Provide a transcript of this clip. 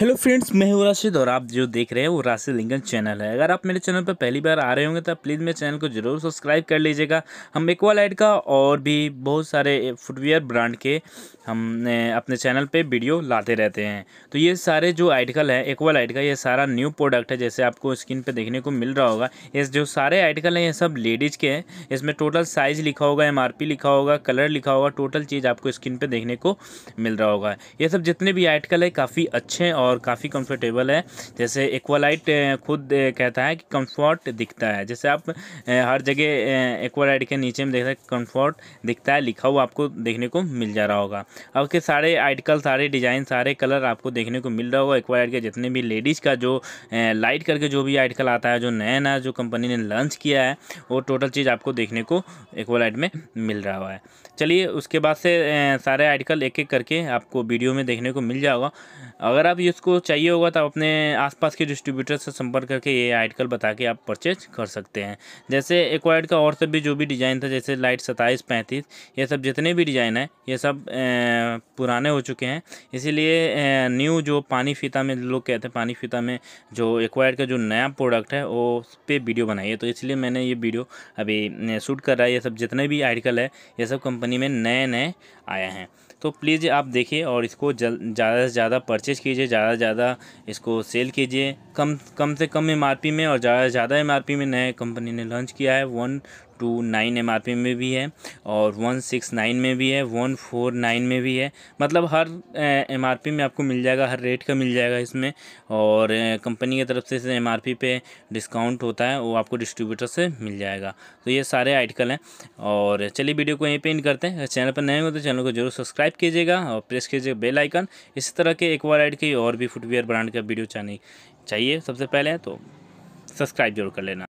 hello friends मैं हूँ राशिद और आप जो देख रहे हैं वो राशि लिंगन चैनल है अगर आप मेरे चैनल पर पहली बार आ रहे होंगे तो प्लीज़ मेरे चैनल को जरूर सब्सक्राइब कर लीजिएगा हम एक्वालाइट का और भी बहुत सारे फुटवेयर ब्रांड के हम अपने चैनल पे वीडियो लाते रहते हैं तो ये सारे जो आर्टिकल है एक्वालाइट का ये सारा न्यू प्रोडक्ट है जैसे आपको स्क्रीन पर देखने को मिल रहा होगा ये जो सारे आर्टिकल हैं ये सब लेडीज़ के हैं इसमें टोटल साइज़ लिखा होगा एम लिखा होगा कलर लिखा होगा टोटल चीज़ आपको स्क्रीन पर देखने को मिल रहा होगा ये सब जितने भी आर्टिकल है काफ़ी अच्छे हैं और काफ़ी कंफर्टेबल है जैसे एक्वालाइट खुद कहता है कि कंफर्ट दिखता है जैसे आप हर जगह एक्वालाइट के नीचे में देख सकते कंफर्ट दिखता है लिखा हुआ आपको देखने को मिल जा रहा होगा अब के सारे आर्टिकल सारे डिज़ाइन सारे कलर आपको देखने को मिल रहा होगा एक्वालाइट के जितने भी लेडीज़ का जो लाइट करके जो भी आर्टिकल आता है जो नया नया जो कंपनी ने लॉन्च किया है वो टोटल चीज़ आपको देखने को एक्वालाइट में मिल रहा है चलिए उसके बाद से सारे आर्टिकल एक एक करके आपको वीडियो में देखने को मिल जाएगा अगर आप इसको चाहिए होगा तो आप अपने आसपास के डिस्ट्रीब्यूटर से संपर्क करके ये आर्टिकल बता के आप परचेज कर सकते हैं जैसे एक्वाइड का और सब भी जो भी डिज़ाइन था जैसे लाइट सताईस पैंतीस ये सब जितने भी डिज़ाइन है ये सब ए, पुराने हो चुके हैं इसीलिए न्यू जो पानी फीता में लोग कहते हैं पानी फीता में जो एक्वाइड का जो नया प्रोडक्ट है वो उस पर वीडियो बनाइए तो इसलिए मैंने ये वीडियो अभी शूट कर रहा है ये सब जितने भी आर्टिकल है ये सब कंपनी में नए नए आए हैं तो प्लीज़ आप देखिए और इसको ज़्यादा से ज़्यादा परचेज कीजिए ज़्यादा से ज़्यादा इसको सेल कीजिए कम कम से कम एम में और ज़्यादा से ज़्यादा एम में नए कंपनी ने लॉन्च किया है वन टू नाइन एम में भी है और वन सिक्स नाइन में भी है वन फोर नाइन में भी है मतलब हर एम आर पी में आपको मिल जाएगा हर रेट का मिल जाएगा इसमें और कंपनी की तरफ से एम आर पी पे डिस्काउंट होता है वो आपको डिस्ट्रीब्यूटर से मिल जाएगा तो ये सारे आर्टिकल हैं और चलिए वीडियो को यहीं पर इंड करते हैं चैनल पर नए हो तो चैनल को जरूर सब्सक्राइब कीजिएगा और प्रेस कीजिएगा बेल आइकन इसी तरह के एक ऐड की और भी फुटवेयर ब्रांड का वीडियो चाहिए सबसे पहले तो सब्सक्राइब जरूर कर लेना